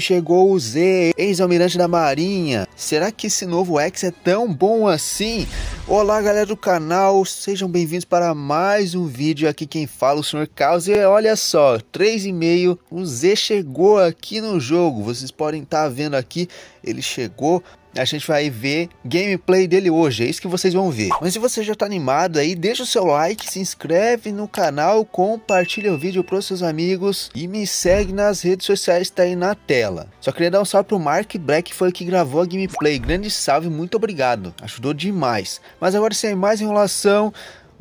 Chegou o Z, ex-almirante da Marinha. Será que esse novo X é tão bom assim? Olá, galera do canal, sejam bem-vindos para mais um vídeo. Aqui quem fala o Sr. Caos e olha só, 3,5, o Z chegou aqui no jogo. Vocês podem estar tá vendo aqui, ele chegou a gente vai ver gameplay dele hoje, é isso que vocês vão ver. Mas se você já tá animado aí, deixa o seu like, se inscreve no canal, compartilha o vídeo pros seus amigos e me segue nas redes sociais tá aí na tela. Só queria dar um salve pro Mark Black, que foi que gravou a gameplay. Grande salve, muito obrigado. Ajudou demais. Mas agora sem mais enrolação,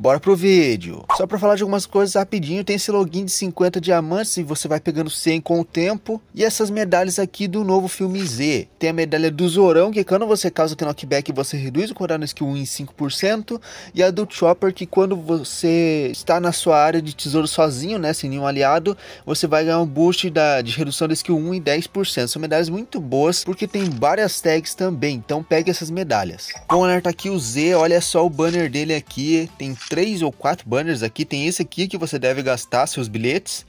Bora pro vídeo. Só para falar de algumas coisas rapidinho, tem esse login de 50 diamantes e você vai pegando 100 com o tempo. E essas medalhas aqui do novo filme Z. Tem a medalha do Zorão, que quando você causa o knockback, você reduz o de skill 1 em 5%. E a do Chopper, que quando você está na sua área de tesouro sozinho, né, sem nenhum aliado, você vai ganhar um boost da, de redução da skill 1 em 10%. São medalhas muito boas, porque tem várias tags também, então pegue essas medalhas. Vamos alerta aqui o Z, olha só o banner dele aqui, tem três ou quatro banners aqui. Tem esse aqui que você deve gastar seus bilhetes.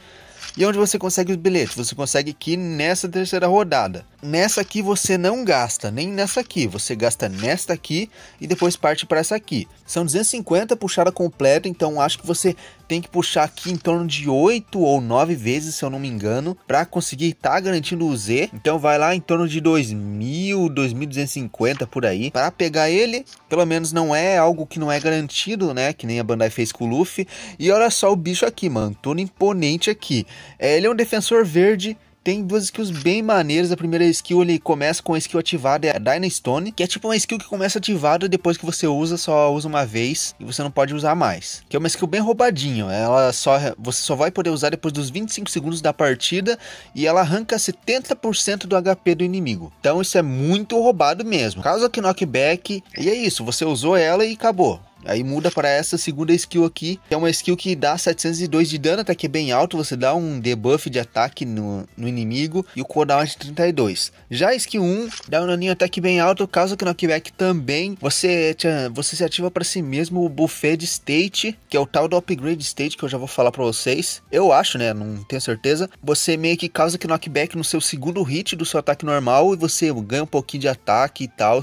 E onde você consegue os bilhetes? Você consegue aqui nessa terceira rodada. Nessa aqui você não gasta, nem nessa aqui. Você gasta nesta aqui e depois parte para essa aqui. São 250 puxada completa, então acho que você tem que puxar aqui em torno de 8 ou 9 vezes, se eu não me engano, para conseguir estar tá garantindo o Z. Então vai lá em torno de 2.000, 2.250 por aí, para pegar ele. Pelo menos não é algo que não é garantido, né? Que nem a Bandai fez com o Luffy. E olha só o bicho aqui, mano. Todo imponente aqui. É, ele é um defensor verde tem duas skills bem maneiras. A primeira skill ele começa com a skill ativada, é a Dynastone, que é tipo uma skill que começa ativada depois que você usa, só usa uma vez e você não pode usar mais. Que é uma skill bem roubadinho. Ela só você só vai poder usar depois dos 25 segundos da partida e ela arranca 70% do HP do inimigo. Então isso é muito roubado mesmo. Causa que knockback e é isso, você usou ela e acabou. Aí muda para essa segunda skill aqui, que é uma skill que dá 702 de dano, até que é bem alto, você dá um debuff de ataque no, no inimigo e o cooldown é de 32. Já a skill 1 dá um aninho até que bem alto, caso que no knockback também, você, você se ativa para si mesmo o buffet de state, que é o tal do upgrade state, que eu já vou falar para vocês. Eu acho, né, não tenho certeza. Você meio que causa knockback no seu segundo hit do seu ataque normal e você ganha um pouquinho de ataque e tal.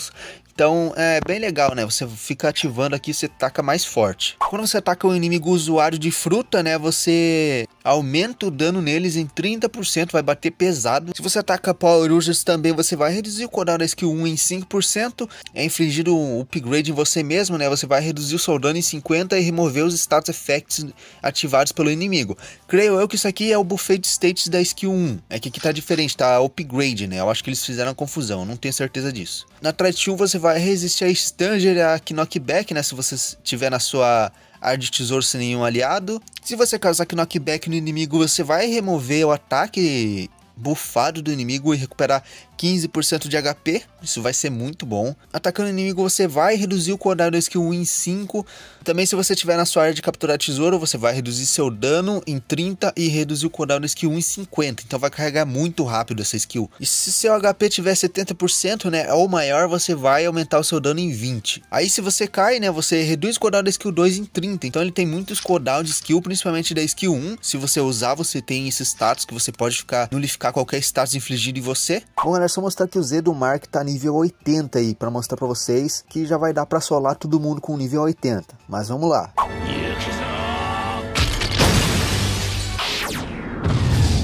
Então é bem legal, né? Você fica ativando aqui, você taca mais forte. Quando você ataca um inimigo usuário de fruta, né? Você aumenta o dano neles em 30%, vai bater pesado. Se você ataca Power Users também, você vai reduzir o cooldown da skill 1 em 5%, é infligido um upgrade em você mesmo, né? Você vai reduzir o seu dano em 50% e remover os status effects ativados pelo inimigo. Creio eu que isso aqui é o buffet de states da skill 1, é que aqui tá diferente, tá upgrade, né? Eu acho que eles fizeram a confusão, não tenho certeza disso. Na 1 você vai resistir a Stanger e a Knockback, né? Se você tiver na sua ar de tesouro sem nenhum aliado. Se você causar knockback no inimigo, você vai remover o ataque bufado do inimigo e recuperar 15% de HP, isso vai ser muito bom. Atacando inimigo, você vai reduzir o cooldown da skill 1 em 5. Também se você tiver na sua área de capturar tesouro, você vai reduzir seu dano em 30 e reduzir o cooldown da skill 1 em 50. Então vai carregar muito rápido essa skill. E se seu HP tiver 70%, né, ou maior, você vai aumentar o seu dano em 20. Aí se você cai, né, você reduz o cooldown da skill 2 em 30. Então ele tem muitos cooldown de skill, principalmente da skill 1. Se você usar, você tem esse status que você pode ficar nulificar qualquer status infligido em você. Bom, galera, só mostrar que o Z do Mark tá nível 80 aí, para mostrar para vocês que já vai dar para solar todo mundo com nível 80. Mas vamos lá.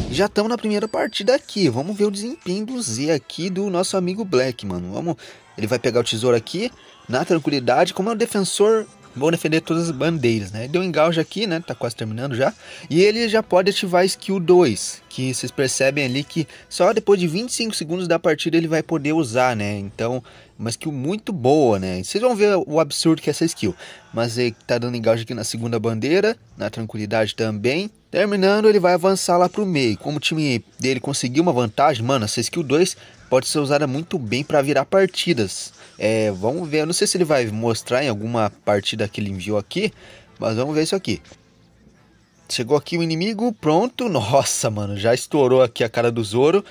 já estamos na primeira partida aqui. Vamos ver o desempenho do Z aqui do nosso amigo Black, mano. Vamos, ele vai pegar o tesouro aqui na tranquilidade. Como é um defensor Vou defender todas as bandeiras, né? Deu engauge aqui, né? Tá quase terminando já. E ele já pode ativar skill 2, que vocês percebem ali que só depois de 25 segundos da partida ele vai poder usar, né? Então, uma skill muito boa, né? Vocês vão ver o absurdo que é essa skill. Mas ele tá dando engauge aqui na segunda bandeira, na tranquilidade também. Terminando, ele vai avançar lá pro meio. Como o time dele conseguiu uma vantagem, mano, essa skill 2 pode ser usada muito bem para virar partidas. É, vamos ver, eu não sei se ele vai mostrar em alguma partida que ele enviou aqui, mas vamos ver isso aqui. Chegou aqui o inimigo, pronto. Nossa, mano, já estourou aqui a cara do Zoro.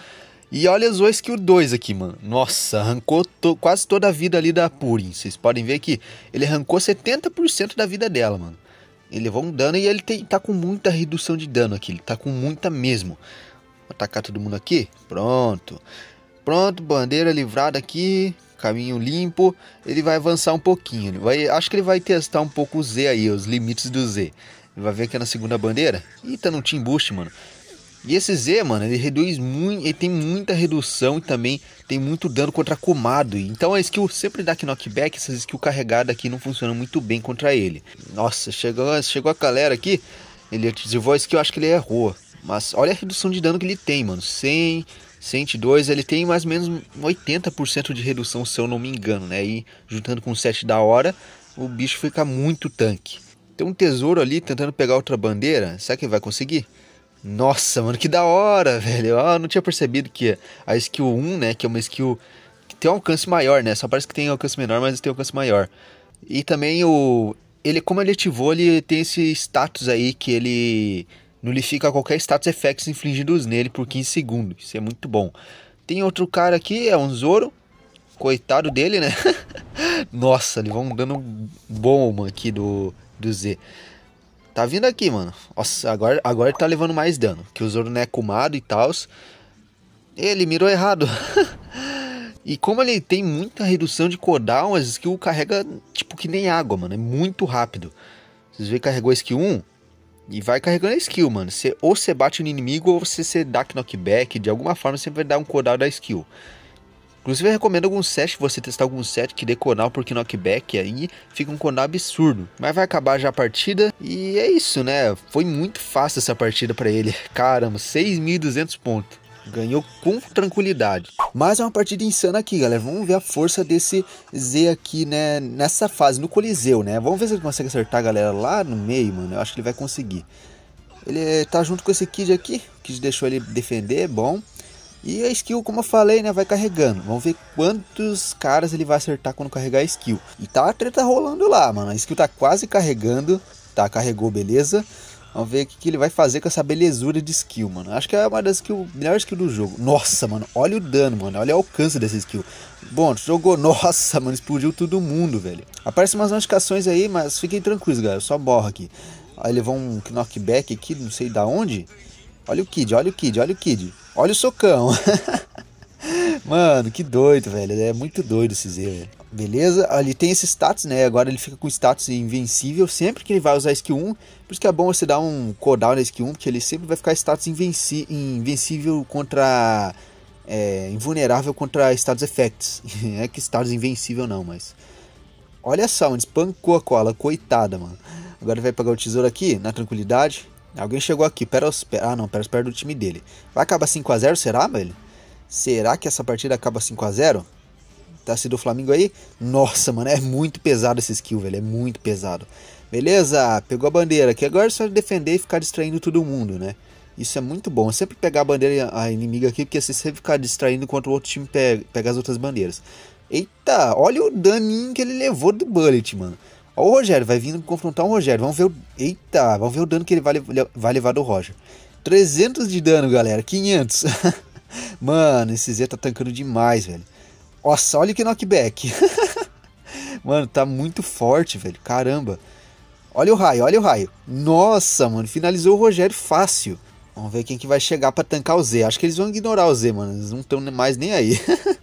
E olha as a skill 2 aqui, mano. Nossa, arrancou to quase toda a vida ali da Purin. Vocês podem ver que ele arrancou 70% da vida dela, mano. Ele levou um dano e ele tem, tá com muita redução de dano aqui. Ele tá com muita mesmo. Vou atacar todo mundo aqui. Pronto. Pronto, bandeira livrada aqui. Caminho limpo. Ele vai avançar um pouquinho. Ele vai, acho que ele vai testar um pouco o Z aí, os limites do Z. Ele vai ver que é na segunda bandeira. Ih, tá no Team Boost, mano. E esse Z, mano, ele reduz muito, ele tem muita redução e também tem muito dano contra comado. Então a skill sempre dá aqui knockback, essas skills carregadas aqui não funcionam muito bem contra ele. Nossa, chegou, chegou a galera aqui, ele ativou a skill, acho que ele errou. Mas olha a redução de dano que ele tem, mano. 100, 102, ele tem mais ou menos 80% de redução, se eu não me engano, né? E juntando com o 7 da hora, o bicho fica muito tanque. Tem um tesouro ali tentando pegar outra bandeira, será que ele vai conseguir? Nossa, mano, que da hora, velho. Ah, eu não tinha percebido que a skill 1, né, que é uma skill que tem um alcance maior, né? Só parece que tem alcance menor, mas tem um alcance maior. E também o ele como ele ativou, ele tem esse status aí que ele nulifica qualquer status effects infligidos nele por 15 segundos. Isso é muito bom. Tem outro cara aqui, é um Zoro. Coitado dele, né? Nossa, levou um dano bom aqui do, do Z. Tá vindo aqui, mano. Nossa, agora, agora tá levando mais dano. Que o Zoro não é kumado e tal. Ele mirou errado. e como ele tem muita redução de cooldown, as skills carrega tipo que nem água, mano. É muito rápido. Vocês veem, carregou a skill 1 e vai carregando a skill, mano. Você, ou você bate no inimigo ou você, você dá knockback. De alguma forma você vai dar um cooldown da skill. Inclusive, eu recomendo alguns sets, você testar alguns set que dê conal por knockback aí, fica um conal absurdo. Mas vai acabar já a partida e é isso, né? Foi muito fácil essa partida para ele. Caramba, 6.200 pontos. Ganhou com tranquilidade. Mas é uma partida insana aqui, galera. Vamos ver a força desse Z aqui, né? Nessa fase, no Coliseu, né? Vamos ver se ele consegue acertar a galera lá no meio, mano. Eu acho que ele vai conseguir. Ele tá junto com esse Kid aqui. O Kid deixou ele defender, bom. E a skill, como eu falei, né, vai carregando. Vamos ver quantos caras ele vai acertar quando carregar a skill. E tá a treta rolando lá, mano. A skill tá quase carregando. Tá, carregou, beleza. Vamos ver o que, que, ele vai fazer com essa belezura de skill, mano. Acho que é uma das melhores melhor skill do jogo. Nossa, mano, olha o dano, mano. Olha o alcance dessa skill. Bom, jogou. Nossa, mano, explodiu todo mundo, velho. Aparecem umas notificações aí, mas fiquem tranquilos, galera. Só borra aqui. Aí levou um knockback aqui, não sei da onde. Olha o Kid, olha o Kid, olha o Kid. Olha o socão. Mano, que doido, velho. É muito doido esse Z, velho. Beleza? Ele tem esse status, né? Agora ele fica com status invencível sempre que ele vai usar skill 1. Por isso que é bom você dar um cooldown na skill 1, porque ele sempre vai ficar status invenci invencível contra... É, invulnerável contra status effects. é que status invencível não, mas... Olha só, ele espancou a cola, coitada, mano. Agora ele vai pegar o tesouro aqui, na tranquilidade. Alguém chegou aqui, Perospera. Ah, não, os é do time dele. Vai acabar 5x0, será, velho? Será que essa partida acaba 5x0? Tá sido o Flamengo aí? Nossa, mano, é muito pesado esse skill, velho. É muito pesado. Beleza? Pegou a bandeira aqui. Agora é só defender e ficar distraindo todo mundo, né? Isso é muito bom. sempre pegar a bandeira a inimiga aqui, porque assim, você ficar distraindo enquanto o outro time pega, pega as outras bandeiras. Eita, olha o daninho que ele levou do Bullet, mano. Olha o Rogério vai vindo confrontar o Rogério. Vamos ver o. Eita, vamos ver o dano que ele vai, vai levar do Roger. 300 de dano, galera. 500. Mano, esse Z tá tancando demais, velho. Nossa, olha que knockback. mano, tá muito forte, velho. Caramba. Olha o raio, olha o raio. Nossa, mano, finalizou o Rogério fácil. Vamos ver quem que vai chegar para tancar o Z. Acho que eles vão ignorar o Z, mano. Eles não estão mais nem aí.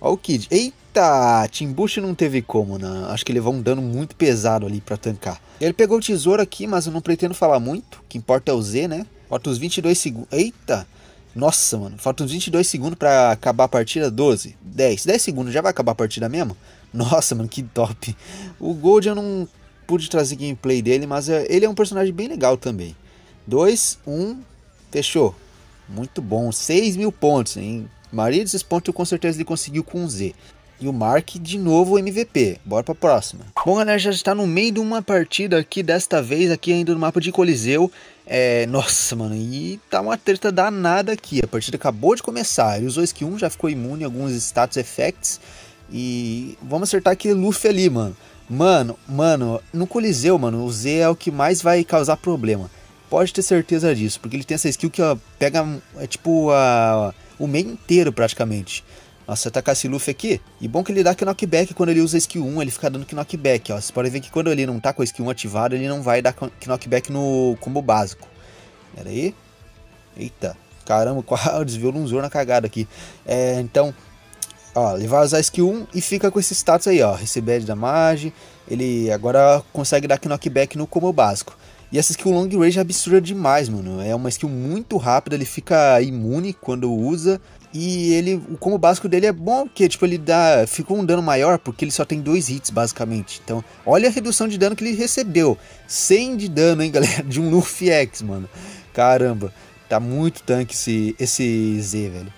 Olha o Kid. Eita! Timbush não teve como, né? Acho que levou um dano muito pesado ali para tancar. Ele pegou o tesouro aqui, mas eu não pretendo falar muito. O que importa é o Z, né? Falta uns 22 segundos. Eita! Nossa, mano. Falta uns 22 segundos para acabar a partida. 12, 10. 10 segundos. Já vai acabar a partida mesmo? Nossa, mano, que top. O Gold eu não pude trazer gameplay dele, mas é, ele é um personagem bem legal também. 2, 1, um, fechou. Muito bom. 6 mil pontos, hein? maioria desses pontos eu com certeza ele conseguiu com um Z. E o Mark de novo MVP. Bora pra próxima. Bom, galera, já está no meio de uma partida aqui, desta vez aqui ainda no mapa de Coliseu. É, nossa, mano, e tá uma treta danada aqui. A partida acabou de começar. Ele usou skill 1, já ficou imune a alguns status effects. E vamos acertar aquele Luffy ali, mano. Mano, mano, no Coliseu, mano, o Z é o que mais vai causar problema. Pode ter certeza disso, porque ele tem essa skill que ó, pega, é tipo a... Uh, o meio inteiro praticamente. nossa, se atacar tá esse Luffy aqui, e bom que ele dá knockback quando ele usa skill 1, ele fica dando knockback, ó. Vocês podem ver que quando ele não tá com a skill 1 ativada, ele não vai dar knockback no combo básico. Pera aí. Eita, caramba, qual desviolonzou na cagada aqui. É, então, ó, ele vai usar skill 1 e fica com esse status aí, ó. Receber da margem, ele agora consegue dar knockback no combo básico. E essa skill Long Range é absurda demais, mano. É uma skill muito rápida, ele fica imune quando usa. E ele, o combo básico dele é bom, porque tipo, ele dá, fica um dano maior, porque ele só tem dois hits, basicamente. Então, olha a redução de dano que ele recebeu. 100 de dano, hein, galera, de um Luffy X, mano. Caramba, tá muito tanque esse, esse Z, velho.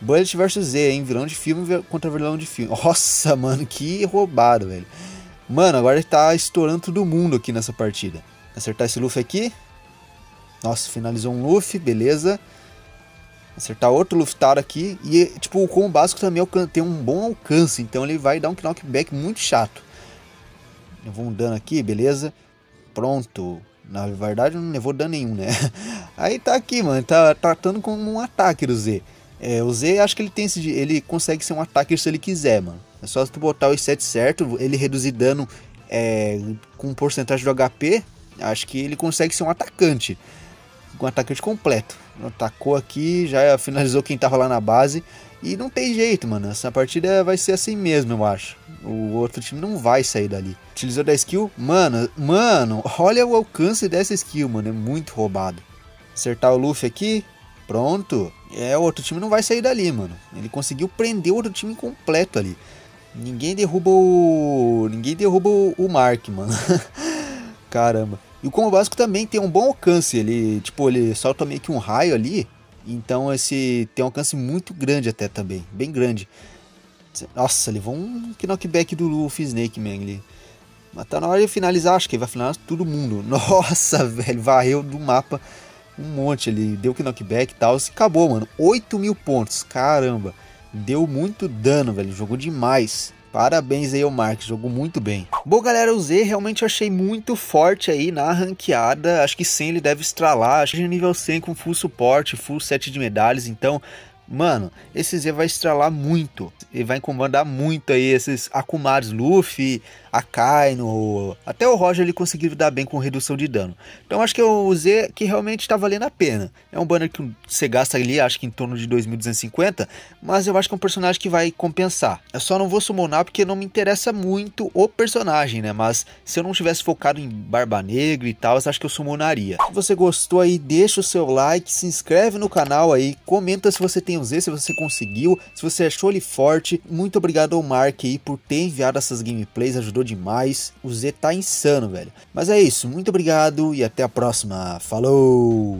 Bullet vs Z, hein, vilão de filme contra vilão de filme. Nossa, mano, que roubado, velho. Mano, agora ele tá estourando todo mundo aqui nessa partida. Acertar esse Luffy aqui. Nossa, finalizou um Luffy, beleza. Acertar outro Luftar aqui. E, tipo, o combo básico também tem um bom alcance. Então ele vai dar um knockback muito chato. Levou um dano aqui, beleza. Pronto. Na verdade, não levou dano nenhum, né? Aí tá aqui, mano. Tá tratando como um ataque do Z. É, o Z, acho que ele tem esse, ele consegue ser um ataque se ele quiser, mano. É só tu botar o 7 certo, ele reduzir dano é, com porcentagem do HP, Acho que ele consegue ser um atacante, um atacante completo. Atacou aqui, já finalizou quem estava lá na base. E não tem jeito, mano. Essa partida vai ser assim mesmo, eu acho. O outro time não vai sair dali. Utilizou da skill? Mano, mano, olha o alcance dessa skill, mano. É muito roubado. Acertar o Luffy aqui. Pronto. É, o outro time não vai sair dali, mano. Ele conseguiu prender o outro time completo ali. Ninguém derruba o. Ninguém derruba o, o Mark, mano. Caramba. E o combo básico também tem um bom alcance. Ele, tipo, ele solta meio que um raio ali. Então esse tem um alcance muito grande até também. Bem grande. Nossa, levou um knockback do Luffy Snake Man ali. Mas tá na hora de finalizar, acho que ele vai finalizar todo mundo. Nossa, velho, varreu do mapa um monte ali. Deu knockback e tal. E acabou, mano. 8 mil pontos. Caramba. Deu muito dano, velho. Jogou demais. Parabéns aí ao Mark, jogou muito bem. Bom, galera, o Z realmente eu achei muito forte aí na ranqueada. Acho que 100 ele deve estralar. Acho que é nível 100 com full suporte, full set de medalhas. Então, Mano, esse Z vai estralar muito. E vai incomodar muito aí esses Akumaris Luffy, Akainu. Até o Roger ele conseguiu dar bem com redução de dano. Então acho que é o Z que realmente está valendo a pena. É um banner que você gasta ali, acho que em torno de 2.250. Mas eu acho que é um personagem que vai compensar. Eu só não vou summonar porque não me interessa muito o personagem, né? Mas se eu não tivesse focado em Barba Negra e tal, acho que eu summonaria. Se você gostou aí, deixa o seu like, se inscreve no canal aí, comenta se você tem item Z, se você conseguiu, se você achou ele forte. Muito obrigado ao Mark aí por ter enviado essas gameplays, ajudou demais. O Z tá insano, velho. Mas é isso, muito obrigado e até a próxima. Falou!